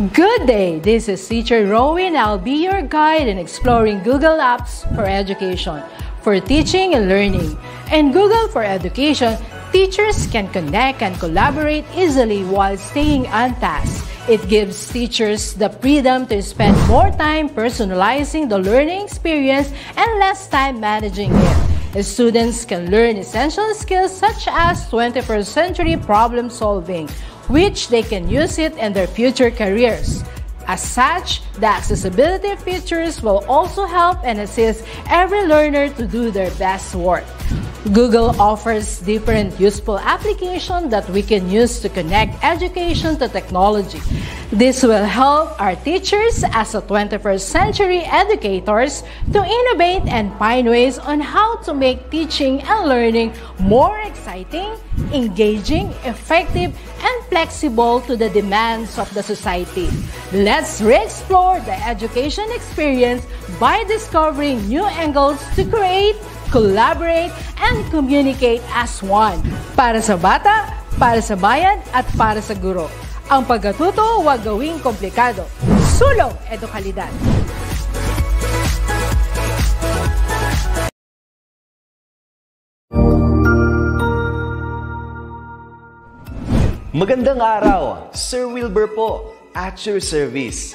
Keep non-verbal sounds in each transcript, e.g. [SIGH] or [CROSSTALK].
Good day, this is teacher Rowan. I'll be your guide in exploring Google Apps for Education for teaching and learning. In Google for Education, teachers can connect and collaborate easily while staying on task. It gives teachers the freedom to spend more time personalizing the learning experience and less time managing it. Students can learn essential skills such as 21st century problem solving, which they can use it in their future careers. As such, the accessibility features will also help and assist every learner to do their best work. Google offers different useful applications that we can use to connect education to technology. This will help our teachers as a 21st century educators to innovate and find ways on how to make teaching and learning more exciting, engaging, effective, and flexible to the demands of the society. Let's re-explore the education experience by discovering new angles to create collaborate, and communicate as one. Para sa bata, para sa bayan, at para sa guro. Ang pagkatuto huwag gawing komplikado. Sulong Edukalidad! Magandang araw! Sir Wilbur po, at your service.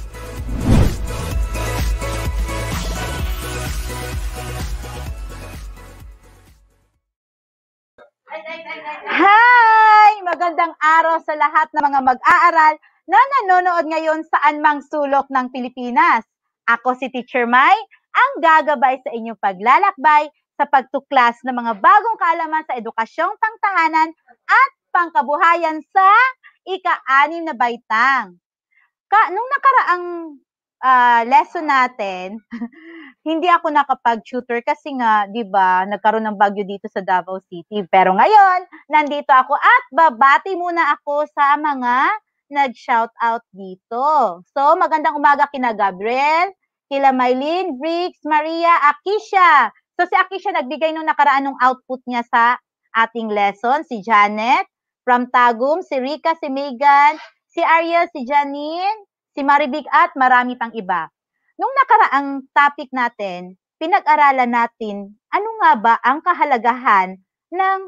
araw sa lahat ng mga mag-aaral na nanonood ngayon saan mang sulok ng Pilipinas. Ako si Teacher Mai, ang gagabay sa inyong paglalakbay sa pagtuklas ng mga bagong kaalaman sa edukasyong pangtahanan at pangkabuhayan sa ika-anim na baitang. Ka, nung nakaraang uh, lesson natin, [LAUGHS] hindi ako nakapag-tutor kasi nga, 'di ba, nagkaroon ng bagyo dito sa Davao City. Pero ngayon, nandito ako at babati muna ako sa mga nag-shout out dito. So, magandang umaga kina Gabriel, kila Mylene, Briggs, Maria, Akisha. So, si Akisha nagbigay nung nakaraan ng output niya sa ating lesson. Si Janet, from Tagum, si Rika, si Megan, si Ariel, si Janine, si Maribig at marami pang iba. Nung nakaraang topic natin, pinag-aralan natin ano nga ba ang kahalagahan ng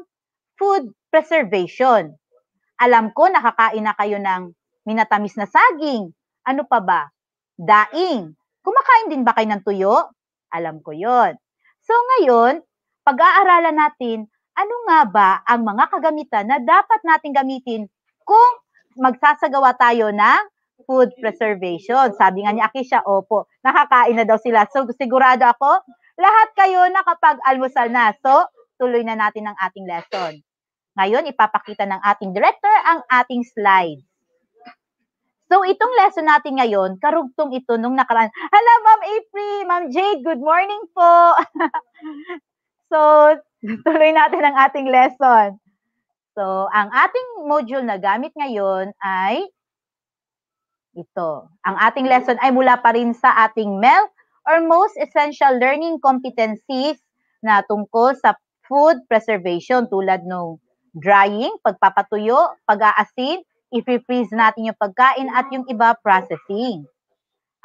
food preservation. Alam ko nakakain na kayo ng minatamis na saging. Ano pa ba? Daing. Kumakain din ba kayo ng tuyo? Alam ko yon. So ngayon, pag-aaralan natin ano nga ba ang mga kagamitan na dapat natin gamitin kung magsasagawa tayo ng food preservation. Sabi nga ni Akisha, opo, nakakain na daw sila. So sigurado ako, lahat kayo nakapag-almusal na. So tuloy na natin ang ating lesson. Ngayon, ipapakita ng ating director ang ating slides. So, itong lesson natin ngayon, karugtong ito nung nakaraan. Hala, Ma'am April, Ma'am Jade, good morning po. [LAUGHS] so, tuloy natin ang ating lesson. So, ang ating module na gamit ngayon ay ito. Ang ating lesson ay mula pa rin sa ating MELC or most essential learning competencies na tungkol sa food preservation tulad ng drying, pagpapatuyo, pag-aasin, i-freeze natin yung pagkain at yung iba processing.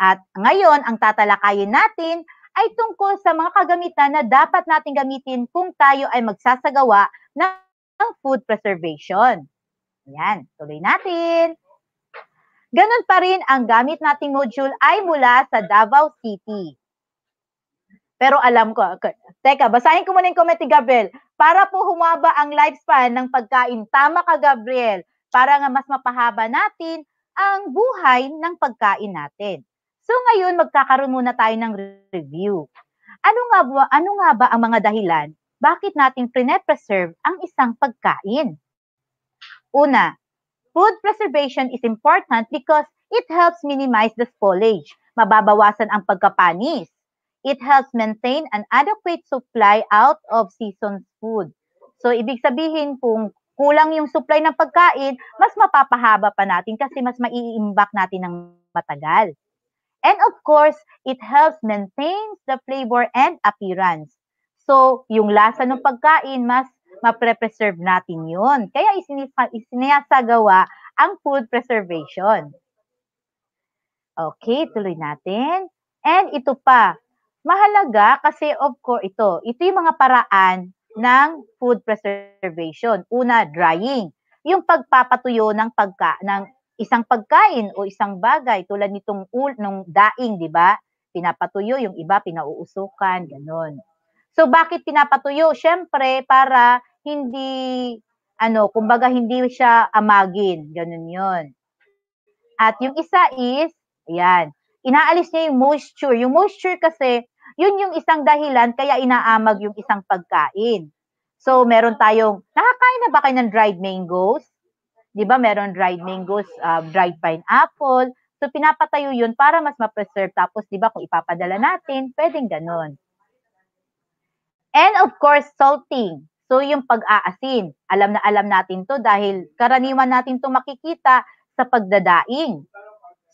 At ngayon, ang tatalakayin natin ay tungkol sa mga kagamitan na dapat natin gamitin kung tayo ay magsasagawa ng food preservation. Ayan, tuloy natin. Ganun pa rin ang gamit nating module ay mula sa Davao City. Pero alam ko, teka, basahin ko muna yung comment ni Gabriel. Para po humaba ang lifespan ng pagkain. Tama ka, Gabriel. Para nga mas mapahaba natin ang buhay ng pagkain natin. So ngayon, magkakaroon muna tayo ng review. Ano nga ba, ano nga ba ang mga dahilan bakit natin pre-preserve ang isang pagkain? Una, Food preservation is important because it helps minimize the spoilage, mababawasan ang pagkapanis. It helps maintain an adequate supply out of season food. So, ibig sabihin kung kulang yung supply ng pagkain, mas mapapahaba pa natin kasi mas maiimbak natin ng matagal. And of course, it helps maintain the flavor and appearance. So, yung lasa ng pagkain mas mapre-preserve natin yun. Kaya isinasagawa ang food preservation. Okay, tuloy natin. And ito pa, mahalaga kasi of course ito, ito yung mga paraan ng food preservation. Una, drying. Yung pagpapatuyo ng pagka ng isang pagkain o isang bagay tulad nitong ul nung daing, 'di ba? Pinapatuyo yung iba, pinauusukan, ganun. So bakit pinapatuyo? Syempre para hindi, ano, kumbaga hindi siya amagin. Ganun yun. At yung isa is, ayan, inaalis niya yung moisture. Yung moisture kasi, yun yung isang dahilan kaya inaamag yung isang pagkain. So, meron tayong, nakakain na ba kayo ng dried mangoes? Di ba, meron dried mangoes, uh, dried pineapple. So, pinapatayo yun para mas ma-preserve. Tapos, di ba, kung ipapadala natin, pwedeng ganun. And of course, salting. So yung pag-aasin, alam na alam natin to dahil karaniwan natin to makikita sa pagdadaing.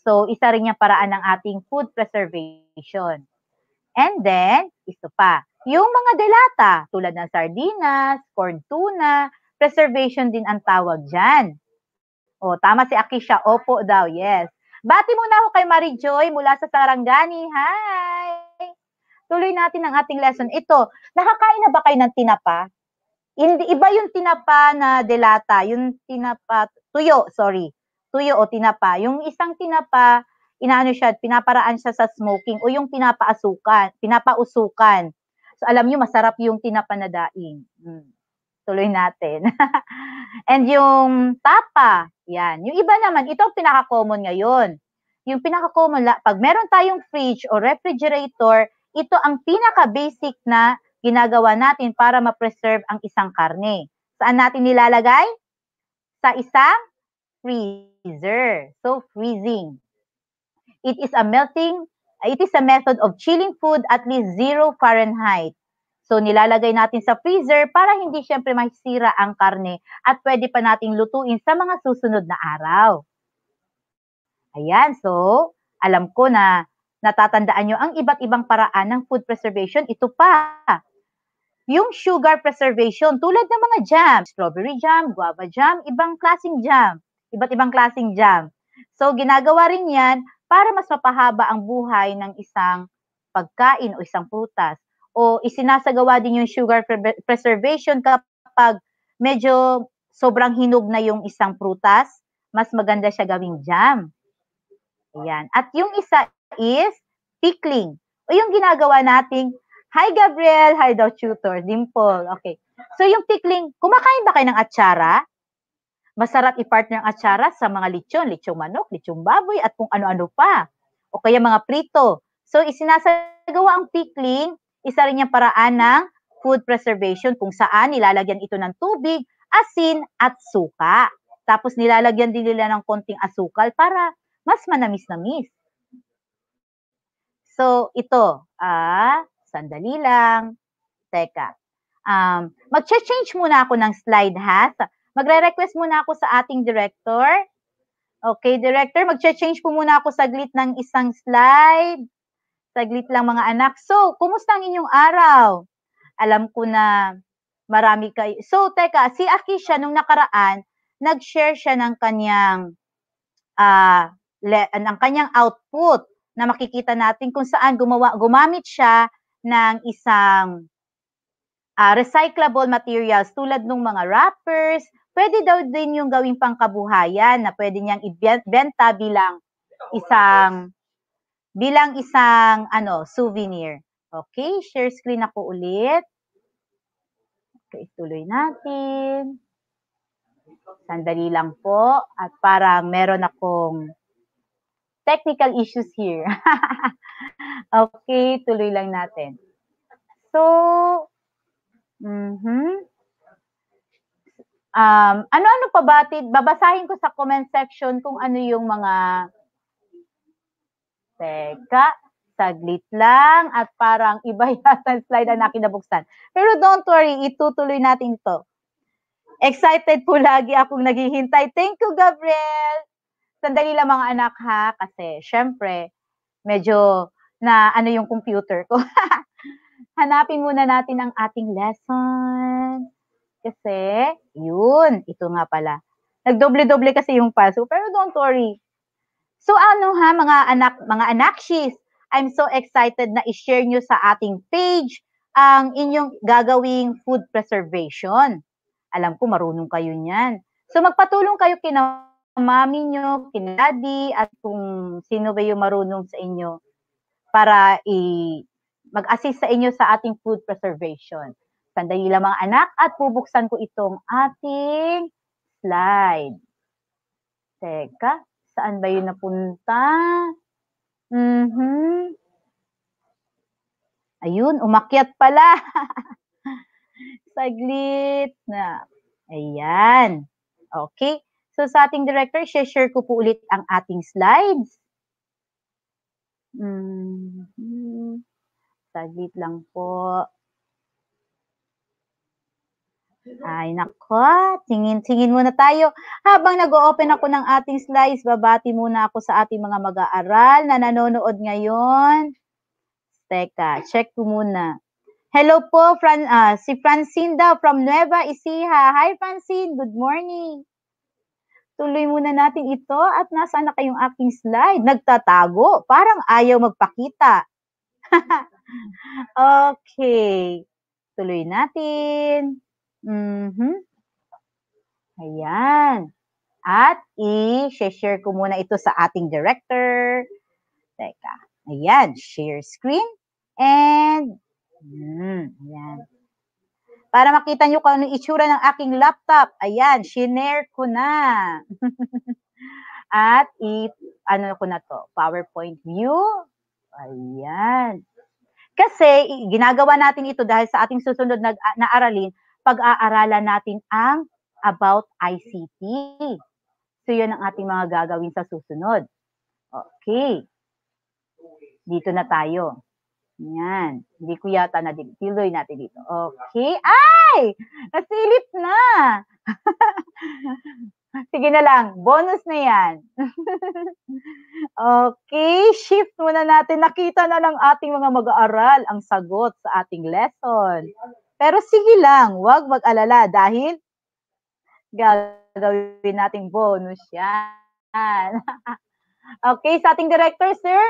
So isa rin yung paraan ng ating food preservation. And then, ito pa, yung mga delata tulad ng sardinas, corn tuna, preservation din ang tawag dyan. O, tama si Akisha. Opo daw, yes. Bati muna ako kay Marie Joy mula sa Sarangani. Hi! Tuloy natin ang ating lesson. Ito, nakakain na ba kayo ng tinapa? Hindi, iba yung tinapa na delata, yung tinapa, tuyo, sorry, tuyo o tinapa. Yung isang tinapa, inaano siya, pinaparaan siya sa smoking o yung pinapaasukan, pinapausukan. So alam niyo masarap yung tinapa na daing. Hmm. Tuloy natin. [LAUGHS] And yung tapa, yan. Yung iba naman, ito ang pinaka-common ngayon. Yung pinaka-common, pag meron tayong fridge o refrigerator, ito ang pinaka-basic na ginagawa natin para ma-preserve ang isang karne. Saan natin nilalagay? Sa isang freezer. So, freezing. It is a melting, it is a method of chilling food at least 0 Fahrenheit. So, nilalagay natin sa freezer para hindi siyempre masira ang karne at pwede pa nating lutuin sa mga susunod na araw. Ayan, so, alam ko na natatandaan nyo ang iba't ibang paraan ng food preservation. Ito pa, yung sugar preservation tulad ng mga jam, strawberry jam, guava jam, ibang klasing jam, iba't ibang klasing jam. So ginagawa rin 'yan para mas mapahaba ang buhay ng isang pagkain o isang prutas. O isinasagawa din yung sugar pre- preservation kapag medyo sobrang hinog na yung isang prutas, mas maganda siya gawing jam. Ayan. At yung isa is pickling. O yung ginagawa nating Hi, Gabriel. Hi daw, tutor. Dimple. Okay. So, yung tikling, kumakain ba kayo ng atsara? Masarap i-partner ang atsara sa mga lechon, lechong manok, lechong baboy, at kung ano-ano pa. O kaya mga prito. So, isinasagawa ang pickling, isa rin niyang paraan ng food preservation kung saan nilalagyan ito ng tubig, asin, at suka. Tapos nilalagyan din nila ng konting asukal para mas manamis-namis. So, ito, ah, Sandali lang. Teka. Um, Mag-change muna ako ng slide ha. Magre-request muna ako sa ating director. Okay, director, mag-change po muna ako saglit ng isang slide. Saglit lang mga anak. So, kumusta ang inyong araw? Alam ko na marami kayo. So, teka, si Akisha nung nakaraan, nag-share siya ng kanyang uh, le, ng kanyang output na makikita natin kung saan gumawa, gumamit siya ng isang uh, recyclable materials tulad ng mga wrappers, pwede daw din yung gawing pangkabuhayan na pwede niyang ibenta bilang isang bilang isang ano, souvenir. Okay, share screen ako ulit. Okay, ituloy natin. Sandali lang po at parang meron akong technical issues here. [LAUGHS] Okay, tuloy lang natin. So, mm-hmm. um, ano-ano pa ba? Babasahin ko sa comment section kung ano yung mga... Teka, saglit lang at parang iba [LAUGHS] yata slide na nakinabuksan. Pero don't worry, itutuloy natin to. Excited po lagi akong naghihintay. Thank you, Gabriel! Sandali lang mga anak ha, kasi syempre, medyo na ano yung computer ko. [LAUGHS] Hanapin muna natin ang ating lesson. Kasi, yun, ito nga pala. Nagdoble-doble kasi yung paso, pero don't worry. So ano ha, mga anak, mga anakshis, I'm so excited na i-share nyo sa ating page ang inyong gagawing food preservation. Alam ko, marunong kayo niyan. So magpatulong kayo kina mami nyo, kina daddy, at kung sino ba yung marunong sa inyo para i mag-assist sa inyo sa ating food preservation. Sandali lamang anak at bubuksan ko itong ating slide. Teka, saan ba yun napunta? Mm-hmm. Ayun, umakyat pala. [LAUGHS] Saglit na. Ayan. Okay. So sa ating director, share ko po ulit ang ating slides. Mhm. Saglit lang po. Ay, nako. Tingin, tingin muna tayo. Habang nag-o-open ako ng ating slides, babati muna ako sa ating mga mag-aaral na nanonood ngayon. Teka, check ko muna. Hello po, Fran, uh, si Francinda from Nueva Ecija. Hi, Francine. Good morning. Tuloy muna natin ito at nasaan na kayong aking slide? Nagtatago, parang ayaw magpakita. [LAUGHS] okay. Tuloy natin. Mm-hmm. Ayan. At i-share ko muna ito sa ating director. Teka. Ayan, share screen. And, mm, ayan. Para makita nyo kung ano itsura ng aking laptop. Ayan, shinare ko na. [LAUGHS] At it, ano ko na to, PowerPoint view. Ayan. Kasi ginagawa natin ito dahil sa ating susunod na, na aralin, pag-aaralan natin ang about ICT. So yun ang ating mga gagawin sa susunod. Okay. Dito na tayo. Yan. Hindi ko yata na dito. Tiloy natin dito. Okay. Ay! Nasilip na! [LAUGHS] Sige na lang. Bonus na yan. [LAUGHS] okay. Shift muna natin. Nakita na ng ating mga mag-aaral ang sagot sa ating lesson. Pero sige lang. Huwag mag-alala dahil gagawin nating bonus yan. [LAUGHS] okay. Sa ating director, sir,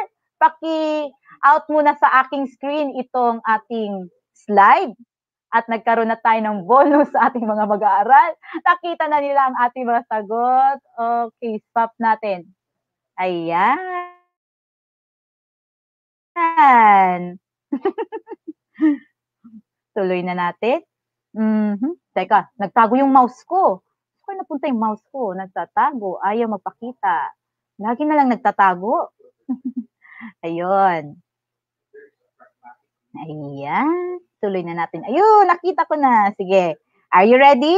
paki out muna sa aking screen itong ating slide at nagkaroon na tayo ng bonus sa ating mga mag-aaral. Nakita na nila ang ating mga sagot. Okay, stop natin. Ayan. Ayan. [LAUGHS] Tuloy na natin. Mm-hmm. Teka, nagtago yung mouse ko. Saan napunta yung mouse ko? Nagtatago. Ayaw magpakita. Lagi na lang nagtatago. [LAUGHS] Ayun. Ayan. Tuloy na natin. Ayun, nakita ko na. Sige. Are you ready?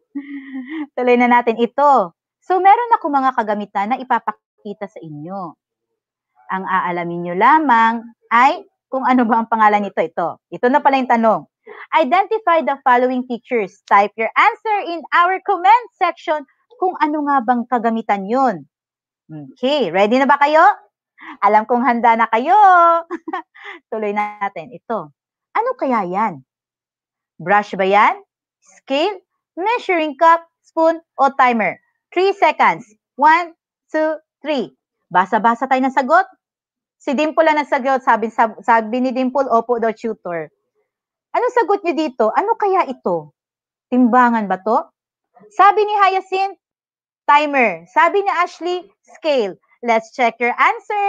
[LAUGHS] Tuloy na natin ito. So, meron ako mga kagamitan na ipapakita sa inyo. Ang aalamin nyo lamang ay kung ano ba ang pangalan nito. Ito. Ito na pala yung tanong. Identify the following pictures. Type your answer in our comment section kung ano nga bang kagamitan yun. Okay, ready na ba kayo? Alam kong handa na kayo. [LAUGHS] Tuloy natin ito. Ano kaya yan? Brush ba yan? Scale, measuring cup, spoon, o timer? 3 seconds. 1, 2, 3. Basa-basa tayo ng sagot. Si Dimple ang nasagot. Sabi, sabi, sabi ni Dimple, opo daw tutor. Ano sagot niyo dito? Ano kaya ito? Timbangan ba to? Sabi ni Hyacinth, timer. Sabi ni Ashley, scale. Let's check your answer.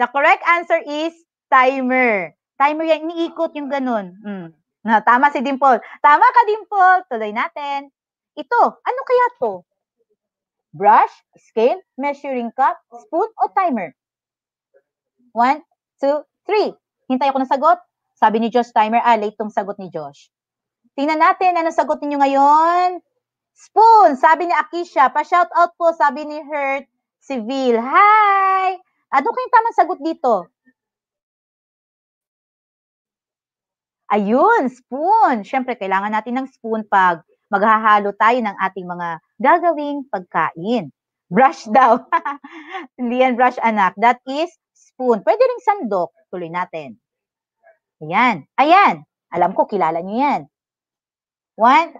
The correct answer is timer. Timer yan, iniikot yung ganun. Mm. Na, tama si Dimple. Tama ka, Dimple. Tuloy natin. Ito, ano kaya to? Brush, scale, measuring cup, spoon, o timer? One, two, three. Hintay ako ng sagot. Sabi ni Josh, timer. Ah, late tong sagot ni Josh. Tingnan natin, ano sagot ninyo ngayon? Spoon, sabi ni Akisha. Pa-shout out po, sabi ni Hurt Civil. Hi! Ano kayong tamang sagot dito? Ayun, spoon. Siyempre, kailangan natin ng spoon pag maghahalo tayo ng ating mga gagawing pagkain. Brush [LAUGHS] daw. Lian brush anak. That is spoon. Pwede rin sandok. Tuloy natin. Ayan. Ayan. Alam ko, kilala niyo yan. One,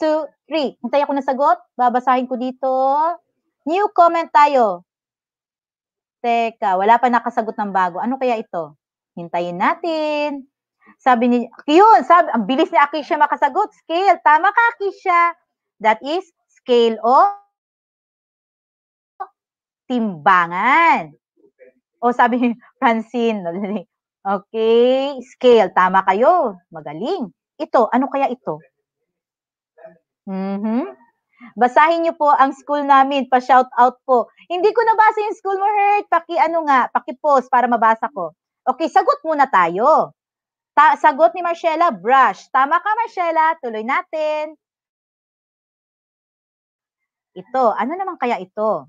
two, three. Hintay ako ng sagot. Babasahin ko dito. New comment tayo. Teka, wala pa nakasagot ng bago. Ano kaya ito? Hintayin natin. Sabi ni, yun, sabi, ang bilis ni Akisha makasagot. Scale. Tama ka, Akisha. That is scale of timbangan. O sabi ni Francine. [LAUGHS] Okay, scale. Tama kayo. Magaling. Ito, ano kaya ito? Mhm. Basahin niyo po ang school namin, pa-shout out po. Hindi ko nabasa yung school mo, Hurt. Paki ano nga, paki-post para mabasa ko. Okay, sagot muna tayo. Ta- sagot ni Marcella, brush. Tama ka, Marcella. Tuloy natin. Ito, ano naman kaya ito?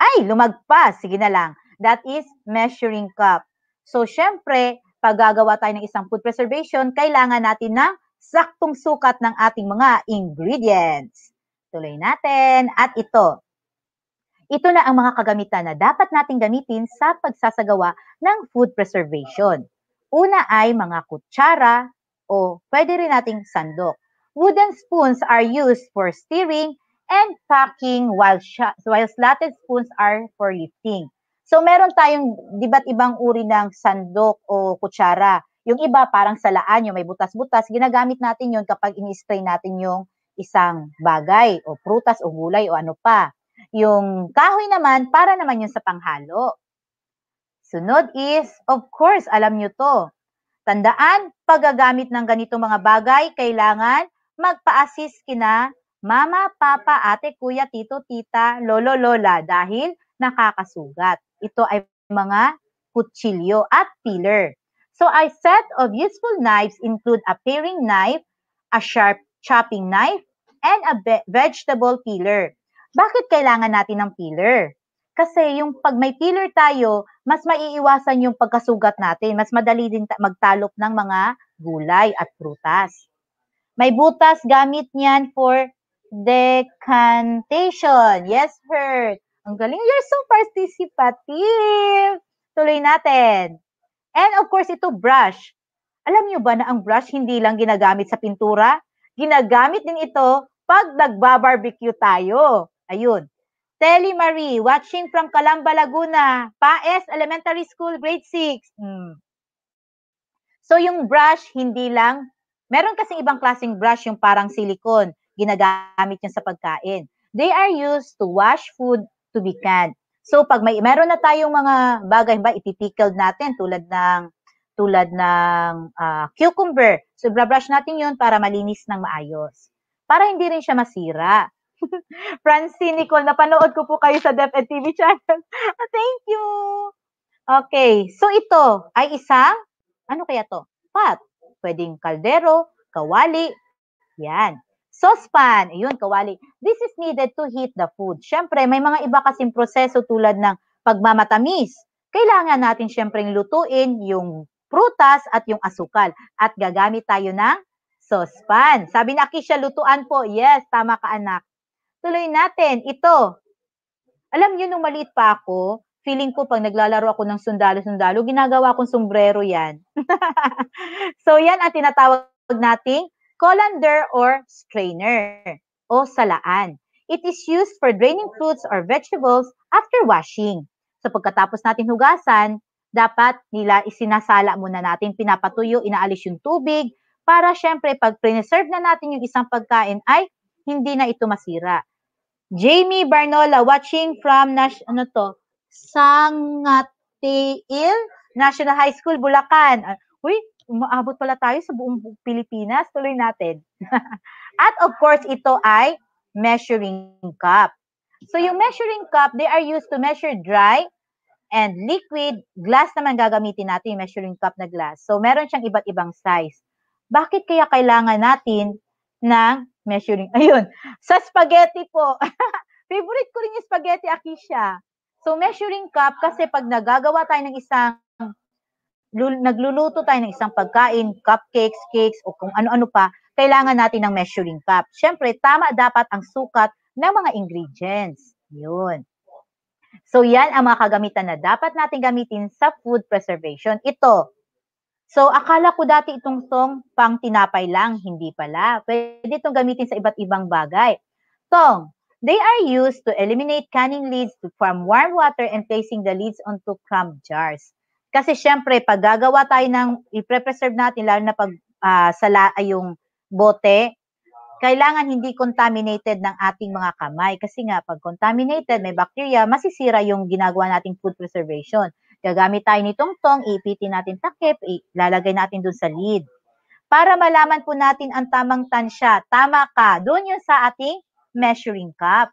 Ay, lumagpas. Sige na lang. That is measuring cup. So, syempre, pag gagawa tayo ng isang food preservation, kailangan natin ng saktong sukat ng ating mga ingredients. Tuloy natin at ito. Ito na ang mga kagamitan na dapat nating gamitin sa pagsasagawa ng food preservation. Una ay mga kutsara o pwede rin nating sandok. Wooden spoons are used for stirring and packing while, sh- while slotted spoons are for lifting. So meron tayong iba't ibang uri ng sandok o kutsara. Yung iba, parang salaan, yung may butas-butas, ginagamit natin yun kapag ini-spray natin yung isang bagay, o prutas, o gulay, o ano pa. Yung kahoy naman, para naman yun sa panghalo. Sunod is, of course, alam nyo to. Tandaan, paggagamit ng ganito mga bagay, kailangan magpa-assist kina mama, papa, ate, kuya, tito, tita, lolo, lola dahil nakakasugat. Ito ay mga kutsilyo at peeler. So a set of useful knives include a paring knife, a sharp chopping knife, and a vegetable peeler. Bakit kailangan natin ng peeler? Kasi yung pag may peeler tayo, mas maiiwasan yung pagkasugat natin. Mas madali din magtalop ng mga gulay at prutas. May butas gamit niyan for decantation. Yes, her. Ang galing. You're so participative. Tuloy natin. And of course, ito brush. Alam niyo ba na ang brush hindi lang ginagamit sa pintura? Ginagamit din ito pag nagbabarbecue tayo. Ayun. Telly Marie, watching from Calamba, Laguna. Paes Elementary School, grade 6. Hmm. So yung brush, hindi lang, meron kasing ibang klaseng brush, yung parang silikon, ginagamit yun sa pagkain. They are used to wash food to be canned. So pag may meron na tayong mga bagay ba ipipickled natin tulad ng tulad ng uh, cucumber. So brush natin 'yon para malinis ng maayos. Para hindi rin siya masira. [LAUGHS] Francine Nicole, napanood ko po kayo sa DepEd TV channel. [LAUGHS] Ah, thank you. Okay, so ito ay isang ano kaya to? Pot. Pwedeng kaldero, kawali. Yan. Saucepan, Ayun, kawali. This is needed to heat the food. Siyempre, may mga iba kasing proseso tulad ng pagmamatamis. Kailangan natin siyempreng lutuin yung prutas at yung asukal. At gagamit tayo ng saucepan. Sabi na Akisha, lutuan po. Yes, tama ka anak. Tuloy natin. Ito. Alam niyo nung maliit pa ako, feeling ko pag naglalaro ako ng sundalo-sundalo, ginagawa kong sombrero yan. [LAUGHS] so yan ang tinatawag nating colander or strainer o salaan. It is used for draining fruits or vegetables after washing. So pagkatapos natin hugasan, dapat nila isinasala muna natin, pinapatuyo, inaalis yung tubig, para syempre pag preserve na natin yung isang pagkain ay hindi na ito masira. Jamie Barnola watching from Nash ano to? Sangateil National High School Bulacan. Ah, uy, umaabot pala tayo sa buong Pilipinas. Tuloy natin. [LAUGHS] At of course, ito ay measuring cup. So yung measuring cup, they are used to measure dry and liquid. Glass naman gagamitin natin yung measuring cup na glass. So meron siyang iba't ibang size. Bakit kaya kailangan natin ng measuring? [LAUGHS] Ayun, sa spaghetti po. [LAUGHS] Favorite ko rin yung spaghetti, Akisha. So measuring cup kasi pag nagagawa tayo ng isang nagluluto tayo ng isang pagkain, cupcakes, cakes, o kung ano-ano pa, kailangan natin ng measuring cup. Siyempre, tama dapat ang sukat ng mga ingredients. Yun. So, yan ang mga kagamitan na dapat natin gamitin sa food preservation. Ito. So, akala ko dati itong tong pang tinapay lang, hindi pala. Pwede itong gamitin sa iba't ibang bagay. Tong, They are used to eliminate canning lids from form warm water and placing the lids onto crumb jars. Kasi syempre, pag gagawa tayo ng, i-preserve natin, lalo na pag uh, ah, sala, yung bote, kailangan hindi contaminated ng ating mga kamay. Kasi nga, pag contaminated, may bacteria, masisira yung ginagawa nating food preservation. Gagamit tayo nitong tong, ipitin natin takip, ilalagay natin dun sa lid. Para malaman po natin ang tamang tansya, tama ka, dun yun sa ating measuring cup.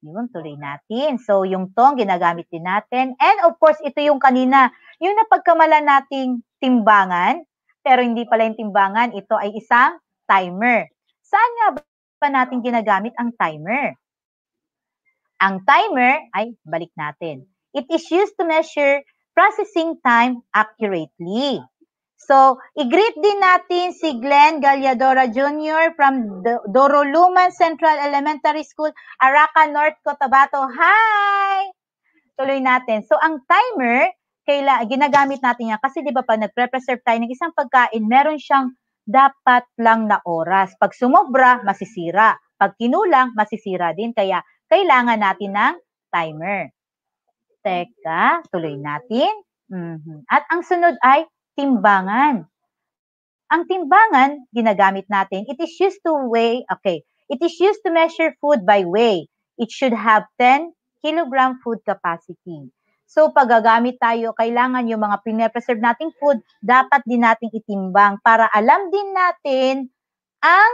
Yun, tuloy natin. So, yung tong, ginagamit din natin. And of course, ito yung kanina, yung napagkamalan nating timbangan, pero hindi pala yung timbangan, ito ay isang timer. Saan nga ba natin ginagamit ang timer? Ang timer ay balik natin. It is used to measure processing time accurately. So, i-greet din natin si Glenn Galladora Jr. from Doroluman Central Elementary School, Araca North, Cotabato. Hi! Tuloy natin. So, ang timer kaila ginagamit natin yan kasi 'di ba pag nagpre-preserve tayo ng isang pagkain, meron siyang dapat lang na oras. Pag sumobra, masisira. Pag kinulang, masisira din kaya kailangan natin ng timer. Teka, tuloy natin. Mm-hmm. At ang sunod ay timbangan. Ang timbangan, ginagamit natin, it is used to weigh, okay, it is used to measure food by weight. It should have 10 kilogram food capacity. So paggagamit tayo, kailangan yung mga pinapreserve nating food, dapat din nating itimbang para alam din natin ang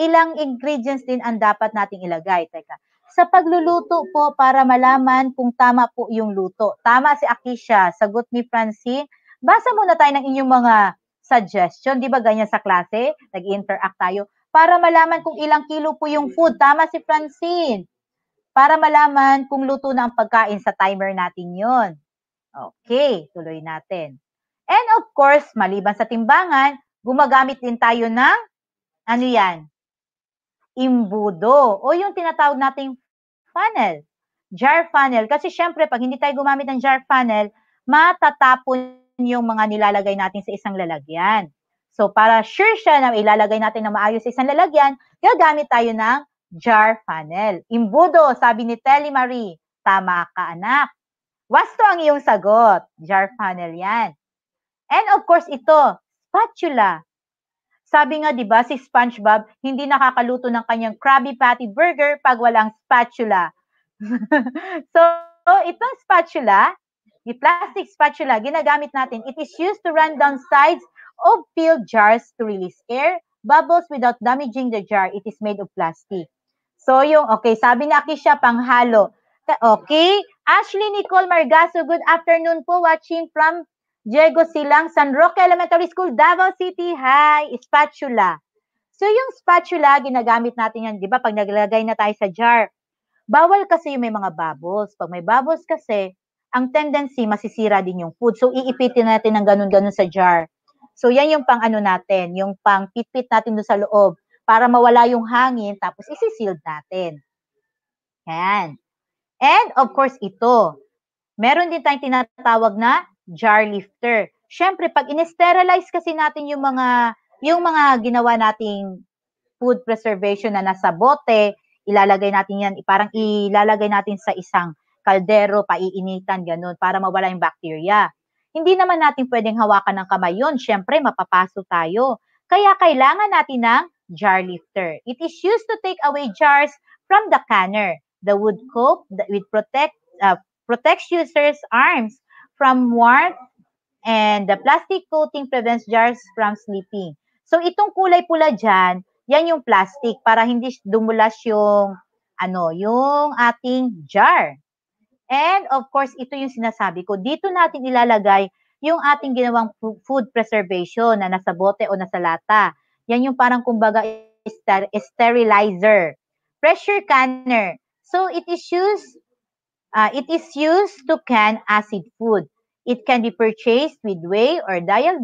ilang ingredients din ang dapat nating ilagay. Teka, sa pagluluto po para malaman kung tama po yung luto. Tama si Akisha, sagot ni Francine. Basa muna tayo ng inyong mga suggestion. Di ba ganyan sa klase? Nag-interact tayo. Para malaman kung ilang kilo po yung food. Tama si Francine para malaman kung luto na ang pagkain sa timer natin yon. Okay, tuloy natin. And of course, maliban sa timbangan, gumagamit din tayo ng ano yan? Imbudo o yung tinatawag nating funnel, jar funnel. Kasi syempre, pag hindi tayo gumamit ng jar funnel, matatapon yung mga nilalagay natin sa isang lalagyan. So, para sure siya na ilalagay natin na maayos sa isang lalagyan, gagamit tayo ng jar funnel. Imbudo, sabi ni Telly Marie. Tama ka, anak. Wasto ang iyong sagot. Jar funnel yan. And of course, ito, spatula. Sabi nga, di ba, si SpongeBob hindi nakakaluto ng kanyang Krabby Patty burger pag walang spatula. so, [LAUGHS] so, itong spatula, the plastic spatula, ginagamit natin, it is used to run down sides of filled jars to release air, bubbles without damaging the jar. It is made of plastic. So yung, okay, sabi ni Akisha, panghalo. Okay, Ashley Nicole Margaso, good afternoon po, watching from Diego Silang, San Roque Elementary School, Davao City. Hi, spatula. So yung spatula, ginagamit natin yan, di ba, pag naglagay na tayo sa jar. Bawal kasi yung may mga bubbles. Pag may bubbles kasi, ang tendency, masisira din yung food. So, iipitin natin ng ganun-ganun sa jar. So, yan yung pang ano natin, yung pang pitpit natin doon sa loob para mawala yung hangin, tapos isisealed natin. Yan. And of course, ito. Meron din tayong tinatawag na jar lifter. Siyempre, pag in-sterilize kasi natin yung mga yung mga ginawa nating food preservation na nasa bote, ilalagay natin yan, parang ilalagay natin sa isang kaldero, paiinitan, ganun, para mawala yung bacteria. Hindi naman natin pwedeng hawakan ng kamay yun. Siyempre, mapapaso tayo. Kaya kailangan natin ng jar lifter. It is used to take away jars from the canner. The wood cope with protect uh, protects users' arms from warmth and the plastic coating prevents jars from slipping. So itong kulay pula diyan, yan yung plastic para hindi dumulas yung ano, yung ating jar. And of course, ito yung sinasabi ko, dito natin ilalagay yung ating ginawang food preservation na nasa bote o nasa lata. Yan yung parang kumbaga sterilizer. Pressure canner. So it is used uh, it is used to can acid food. It can be purchased with weigh or dial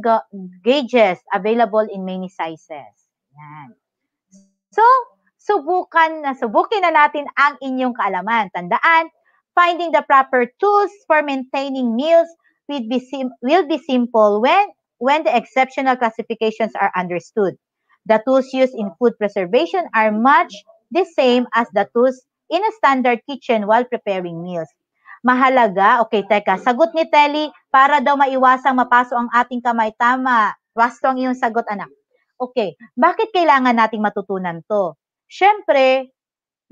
gauges available in many sizes. Yan. So, subukan na subukin na natin ang inyong kaalaman. Tandaan, finding the proper tools for maintaining meals will be, sim- will be simple when when the exceptional classifications are understood. The tools used in food preservation are much the same as the tools in a standard kitchen while preparing meals. Mahalaga, okay, teka, sagot ni Telly, para daw maiwasang mapaso ang ating kamay. Tama, wastong ang sagot, anak. Okay, bakit kailangan nating matutunan to? Siyempre,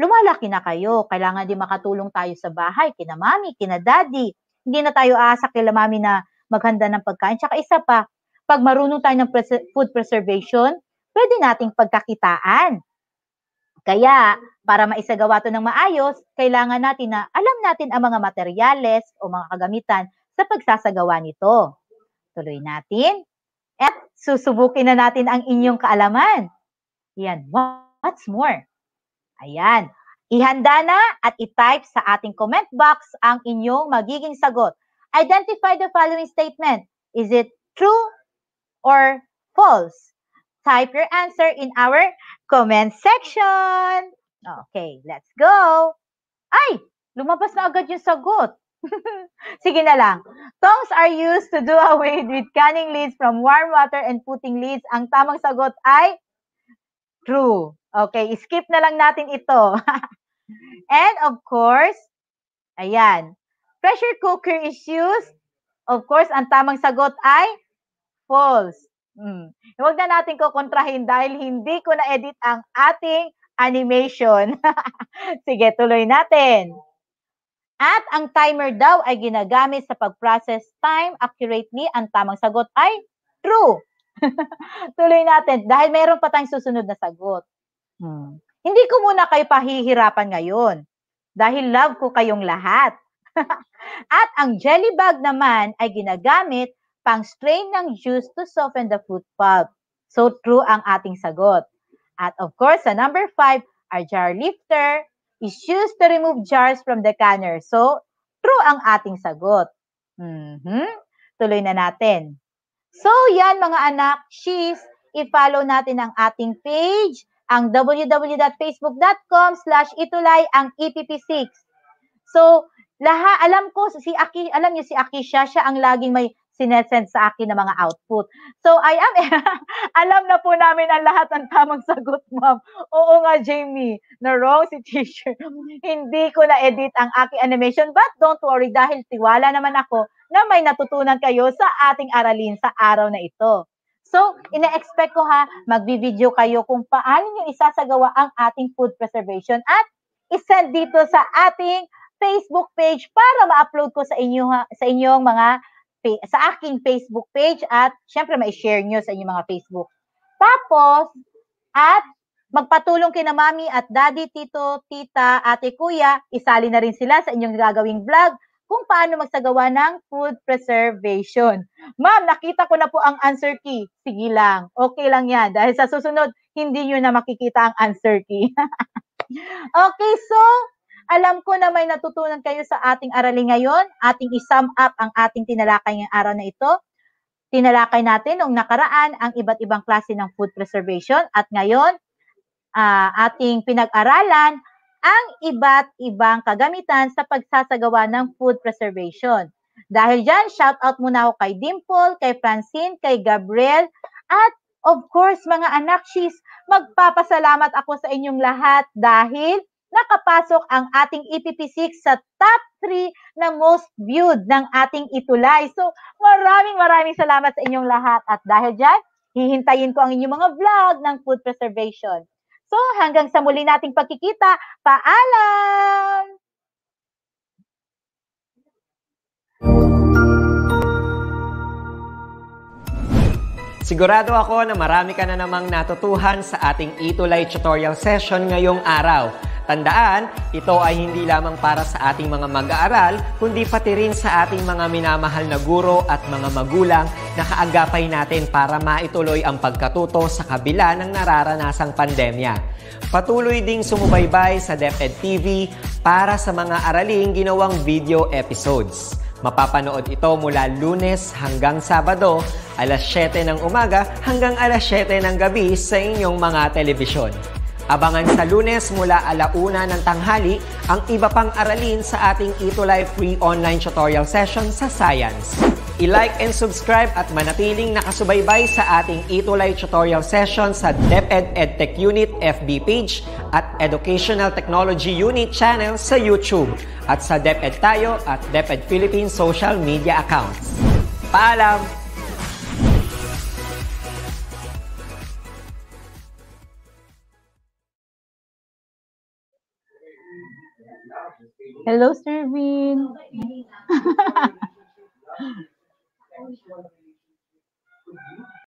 lumalaki na kayo. Kailangan din makatulong tayo sa bahay, kina mami, kina daddy. Hindi na tayo aasa kila mami na maghanda ng pagkain. Tsaka isa pa, pag marunong tayo ng pres- food preservation, pwede nating pagkakitaan. Kaya, para maisagawa ito ng maayos, kailangan natin na alam natin ang mga materyales o mga kagamitan sa pagsasagawa nito. Tuloy natin. At susubukin na natin ang inyong kaalaman. Yan, what's more? Ayan, ihanda na at i-type sa ating comment box ang inyong magiging sagot. Identify the following statement. Is it true or false? type your answer in our comment section. Okay, let's go. Ay, lumabas na agad yung sagot. [LAUGHS] Sige na lang. Tongs are used to do away with canning leads from warm water and putting leads. Ang tamang sagot ay true. Okay, skip na lang natin ito. [LAUGHS] and of course, ayan, pressure cooker is used. Of course, ang tamang sagot ay false. Mm. Huwag na natin ko kontrahin dahil hindi ko na-edit ang ating animation. [LAUGHS] Sige, tuloy natin. At ang timer daw ay ginagamit sa pag-process time accurately. Ang tamang sagot ay true. [LAUGHS] tuloy natin dahil mayroon pa tayong susunod na sagot. Mm. Hindi ko muna kayo pahihirapan ngayon dahil love ko kayong lahat. [LAUGHS] At ang jelly bag naman ay ginagamit pang-strain ng juice to soften the fruit pulp. So true ang ating sagot. At of course, sa number 5, our jar lifter is used to remove jars from the canner. So true ang ating sagot. Mm-hmm. Tuloy na natin. So yan mga anak, cheese, i-follow natin ang ating page, ang www.facebook.com slash itulay ang EPP6. So, laha, alam ko, si Aki, alam niyo si Aki siya, siya ang laging may sinesend sa akin ng mga output. So, I am, [LAUGHS] alam na po namin ang lahat ng tamang sagot, ma'am. Oo nga, Jamie, na wrong si teacher. Hindi ko na-edit ang aking animation, but don't worry dahil tiwala naman ako na may natutunan kayo sa ating aralin sa araw na ito. So, ina-expect ko ha, magbibideo kayo kung paano nyo isasagawa ang ating food preservation at isend dito sa ating Facebook page para ma-upload ko sa inyo sa inyong mga sa aking Facebook page at syempre may share nyo sa inyong mga Facebook. Tapos, at magpatulong kina mami at daddy, tito, tita, ate, kuya, isali na rin sila sa inyong gagawing vlog kung paano magsagawa ng food preservation. Ma'am, nakita ko na po ang answer key. Sige lang. Okay lang yan. Dahil sa susunod, hindi nyo na makikita ang answer key. [LAUGHS] okay, so alam ko na may natutunan kayo sa ating aralin ngayon. Ating isum up ang ating tinalakay ngayong araw na ito. Tinalakay natin noong nakaraan ang iba't ibang klase ng food preservation at ngayon uh, ating pinag-aralan ang iba't ibang kagamitan sa pagsasagawa ng food preservation. Dahil dyan, shout out muna ako kay Dimple, kay Francine, kay Gabriel, at of course, mga anak, she's magpapasalamat ako sa inyong lahat dahil nakapasok ang ating EPP6 sa top 3 na most viewed ng ating itulay. So, maraming maraming salamat sa inyong lahat. At dahil dyan, hihintayin ko ang inyong mga vlog ng food preservation. So, hanggang sa muli nating pagkikita, paalam! Sigurado ako na marami ka na namang natutuhan sa ating Itulay e tutorial session ngayong araw. Tandaan, ito ay hindi lamang para sa ating mga mag-aaral, kundi pati rin sa ating mga minamahal na guro at mga magulang na kaagapay natin para maituloy ang pagkatuto sa kabila ng nararanasang pandemya. Patuloy ding sumubaybay sa DepEd TV para sa mga araling ginawang video episodes. Mapapanood ito mula lunes hanggang Sabado, alas 7 ng umaga hanggang alas 7 ng gabi sa inyong mga telebisyon. Abangan sa lunes mula alauna ng tanghali ang iba pang aralin sa ating Ito Live free online tutorial session sa science. I-like and subscribe at manatiling nakasubaybay sa ating Itulay tutorial session sa DepEd EdTech Unit FB page at Educational Technology Unit channel sa YouTube at sa DepEd Tayo at DepEd Philippines social media accounts. Paalam! Hello, Servin. [LAUGHS] [LAUGHS]